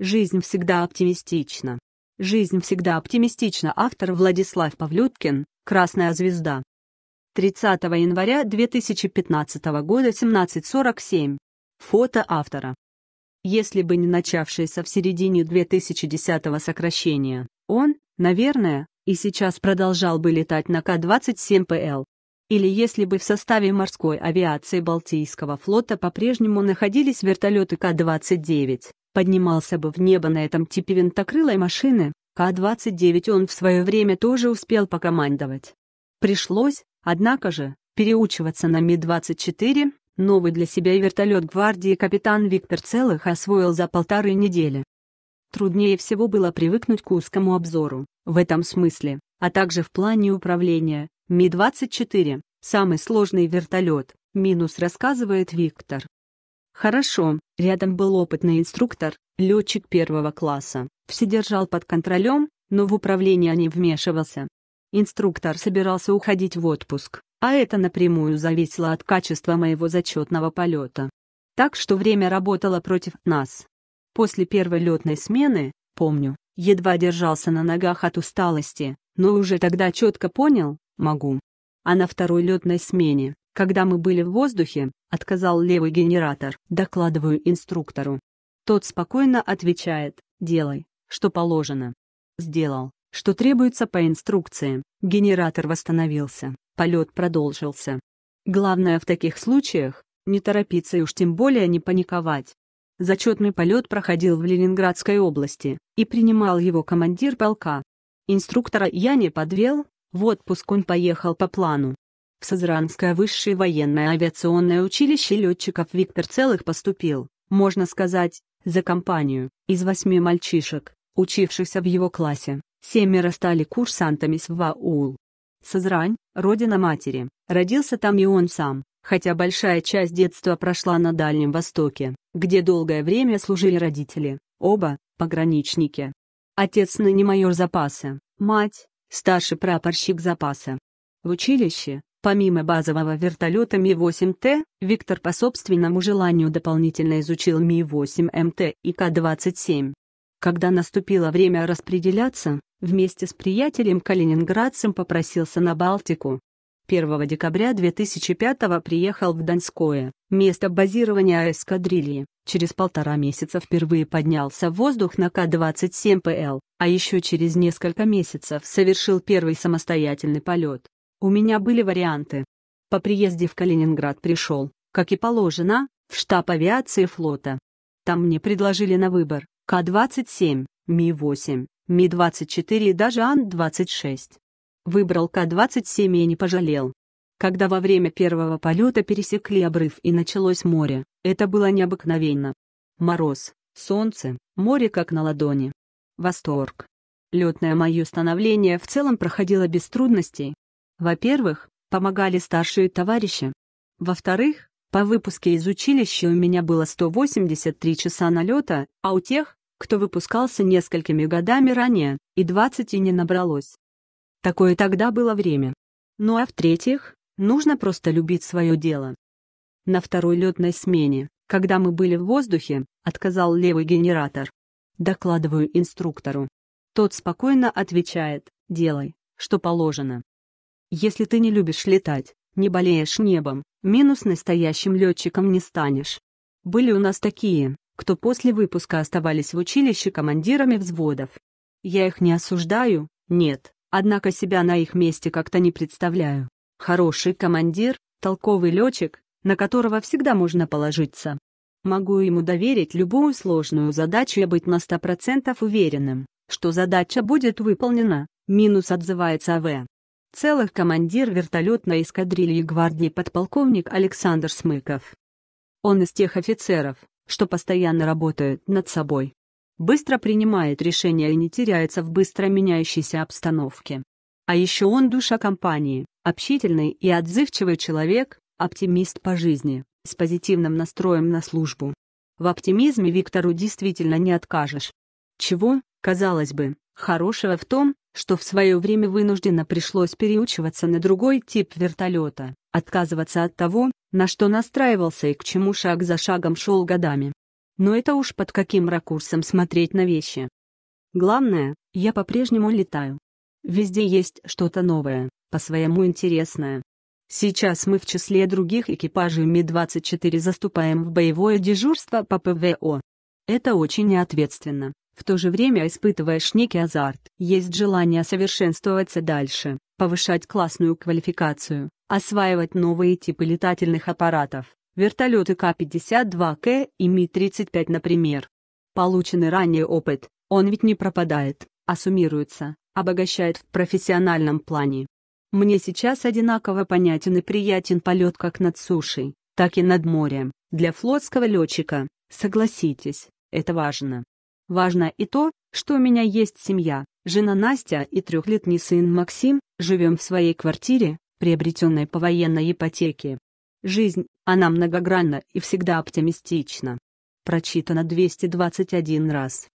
Жизнь всегда оптимистична. Жизнь всегда оптимистична. Автор Владислав Павлюткин. Красная звезда. 30 января 2015 года 17.47. Фото автора. Если бы не начавшееся в середине 2010 сокращение, он, наверное, и сейчас продолжал бы летать на К-27ПЛ. Или если бы в составе морской авиации Балтийского флота по-прежнему находились вертолеты К-29. Поднимался бы в небо на этом типе винтокрылой машины, К-29 он в свое время тоже успел покомандовать. Пришлось, однако же, переучиваться на Ми-24, новый для себя вертолет гвардии капитан Виктор Целых освоил за полторы недели. Труднее всего было привыкнуть к узкому обзору, в этом смысле, а также в плане управления. Ми-24 – самый сложный вертолет, минус рассказывает Виктор. Хорошо, рядом был опытный инструктор, летчик первого класса. Все держал под контролем, но в управление не вмешивался. Инструктор собирался уходить в отпуск, а это напрямую зависело от качества моего зачетного полета. Так что время работало против нас. После первой летной смены, помню, едва держался на ногах от усталости, но уже тогда четко понял, могу. А на второй летной смене когда мы были в воздухе, отказал левый генератор, докладываю инструктору. Тот спокойно отвечает, делай, что положено. Сделал, что требуется по инструкции, генератор восстановился, полет продолжился. Главное в таких случаях – не торопиться и уж тем более не паниковать. Зачетный полет проходил в Ленинградской области, и принимал его командир полка. Инструктора я не подвел, в отпуск он поехал по плану, в Сазранское высшее военное авиационное училище летчиков Виктор Целых поступил, можно сказать, за компанию, из восьми мальчишек, учившихся в его классе, семеро стали курсантами с ВАУЛ. Сазрань, родина матери, родился там и он сам, хотя большая часть детства прошла на Дальнем Востоке, где долгое время служили родители, оба – пограничники. Отец ныне майор запаса, мать – старший прапорщик запаса. В училище, Помимо базового вертолета Ми-8Т, Виктор по собственному желанию дополнительно изучил Ми-8МТ и К-27. Когда наступило время распределяться, вместе с приятелем Калининградцем попросился на Балтику. 1 декабря 2005 приехал в Донское, место базирования эскадрильи. Через полтора месяца впервые поднялся в воздух на К-27ПЛ, а еще через несколько месяцев совершил первый самостоятельный полет. У меня были варианты. По приезде в Калининград пришел, как и положено, в штаб авиации флота. Там мне предложили на выбор К-27, Ми-8, Ми-24 и даже Ан-26. Выбрал К-27 и не пожалел. Когда во время первого полета пересекли обрыв и началось море, это было необыкновенно. Мороз, солнце, море как на ладони. Восторг. Летное мое становление в целом проходило без трудностей, во-первых, помогали старшие товарищи. Во-вторых, по выпуске из училища у меня было 183 часа налета, а у тех, кто выпускался несколькими годами ранее, и 20 и не набралось. Такое тогда было время. Ну а в-третьих, нужно просто любить свое дело. На второй летной смене, когда мы были в воздухе, отказал левый генератор. Докладываю инструктору. Тот спокойно отвечает, делай, что положено. Если ты не любишь летать, не болеешь небом, минус настоящим летчиком не станешь. Были у нас такие, кто после выпуска оставались в училище командирами взводов. Я их не осуждаю, нет, однако себя на их месте как-то не представляю. Хороший командир, толковый летчик, на которого всегда можно положиться. Могу ему доверить любую сложную задачу и быть на 100% уверенным, что задача будет выполнена, минус отзывается АВ целых командир вертолетной эскадрильи гвардии подполковник Александр Смыков. Он из тех офицеров, что постоянно работают над собой. Быстро принимает решения и не теряется в быстро меняющейся обстановке. А еще он душа компании, общительный и отзывчивый человек, оптимист по жизни, с позитивным настроем на службу. В оптимизме Виктору действительно не откажешь. Чего, казалось бы, хорошего в том, что в свое время вынужденно пришлось переучиваться на другой тип вертолета, отказываться от того, на что настраивался и к чему шаг за шагом шел годами. Но это уж под каким ракурсом смотреть на вещи. Главное, я по-прежнему летаю. Везде есть что-то новое, по-своему интересное. Сейчас мы в числе других экипажей Ми-24 заступаем в боевое дежурство по ПВО. Это очень неответственно, в то же время испытываешь некий азарт. Есть желание совершенствоваться дальше, повышать классную квалификацию, осваивать новые типы летательных аппаратов, вертолеты К-52К и Ми-35, например. Полученный ранее опыт, он ведь не пропадает, а суммируется, обогащает в профессиональном плане. Мне сейчас одинаково понятен и приятен полет как над сушей, так и над морем. Для флотского летчика, согласитесь, это важно. Важно и то, что у меня есть семья, жена Настя и трехлетний сын Максим, живем в своей квартире, приобретенной по военной ипотеке. Жизнь, она многогранна и всегда оптимистична. Прочитано 221 раз.